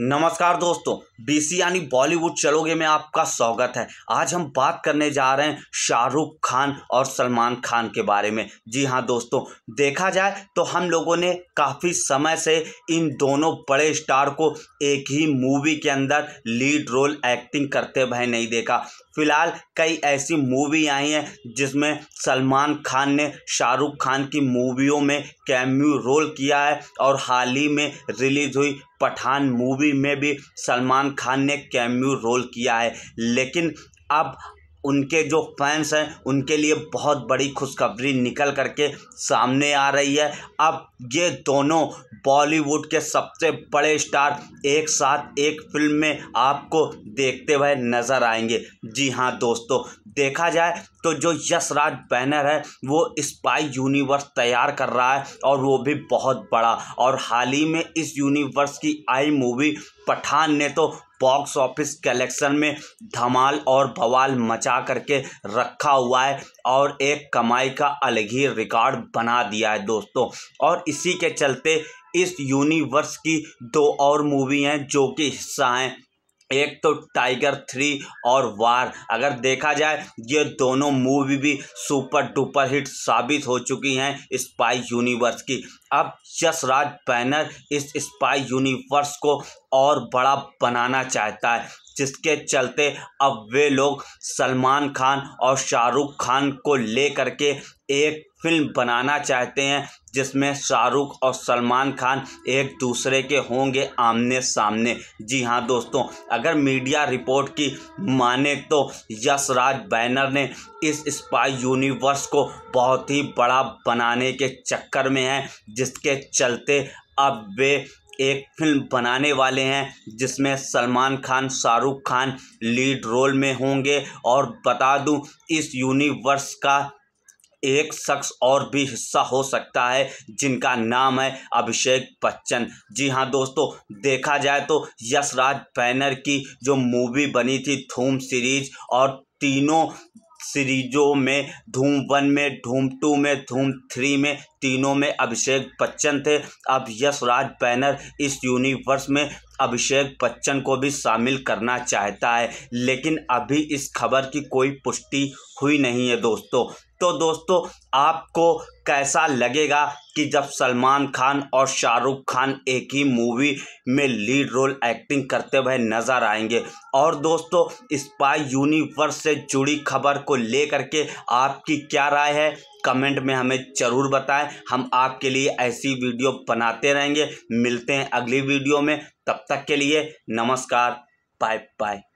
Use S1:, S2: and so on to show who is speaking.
S1: नमस्कार दोस्तों बीसी यानी बॉलीवुड चलोगे में आपका स्वागत है आज हम बात करने जा रहे हैं शाहरुख खान और सलमान खान के बारे में जी हाँ दोस्तों देखा जाए तो हम लोगों ने काफ़ी समय से इन दोनों बड़े स्टार को एक ही मूवी के अंदर लीड रोल एक्टिंग करते हुए नहीं देखा फ़िलहाल कई ऐसी मूवी आई हैं जिसमें सलमान खान ने शाहरुख खान की मूवियों में कैम्यू रोल किया है और हाल ही में रिलीज़ हुई पठान मूवी में भी सलमान खान ने कैम्यू रोल किया है लेकिन अब उनके जो फैंस हैं उनके लिए बहुत बड़ी खुशखबरी निकल करके सामने आ रही है अब ये दोनों बॉलीवुड के सबसे बड़े स्टार एक साथ एक फिल्म में आपको देखते हुए नज़र आएंगे जी हाँ दोस्तों देखा जाए तो जो यशराज बैनर है वो स्पाई यूनिवर्स तैयार कर रहा है और वो भी बहुत बड़ा और हाल ही में इस यूनिवर्स की आई मूवी पठान ने तो बॉक्स ऑफिस कलेक्शन में धमाल और बवाल मचा करके रखा हुआ है और एक कमाई का अलग ही रिकॉर्ड बना दिया है दोस्तों और इसी के चलते इस यूनिवर्स की दो और मूवी हैं जो कि हिस्सा हैं एक तो टाइगर थ्री और वार अगर देखा जाए ये दोनों मूवी भी सुपर डुपर हिट साबित हो चुकी हैं स्पाई यूनिवर्स की अब यशराज बैनर इस स्पाई यूनिवर्स को और बड़ा बनाना चाहता है जिसके चलते अब वे लोग सलमान खान और शाहरुख खान को ले के एक फिल्म बनाना चाहते हैं जिसमें शाहरुख और सलमान खान एक दूसरे के होंगे आमने सामने जी हाँ दोस्तों अगर मीडिया रिपोर्ट की माने तो यशराज बैनर ने इस स्पाई यूनिवर्स को बहुत ही बड़ा बनाने के चक्कर में है जिसके चलते अब वे एक फिल्म बनाने वाले हैं जिसमें सलमान खान शाहरुख खान लीड रोल में होंगे और बता दूं इस यूनिवर्स का एक शख्स और भी हिस्सा हो सकता है जिनका नाम है अभिषेक बच्चन जी हाँ दोस्तों देखा जाए तो यशराज बैनर की जो मूवी बनी थी धूम सीरीज और तीनों सीरीजों में धूम वन में धूम टू में धूम थ्री में तीनों में अभिषेक बच्चन थे अब यश राज बैनर इस यूनिवर्स में अभिषेक बच्चन को भी शामिल करना चाहता है लेकिन अभी इस खबर की कोई पुष्टि हुई नहीं है दोस्तों तो दोस्तों आपको कैसा लगेगा कि जब सलमान खान और शाहरुख खान एक ही मूवी में लीड रोल एक्टिंग करते हुए नज़र आएंगे और दोस्तों स्पाई यूनिवर्स से जुड़ी खबर को लेकर के आपकी क्या राय है कमेंट में हमें ज़रूर बताएं हम आपके लिए ऐसी वीडियो बनाते रहेंगे मिलते हैं अगली वीडियो में तब तक के लिए नमस्कार बाय बाय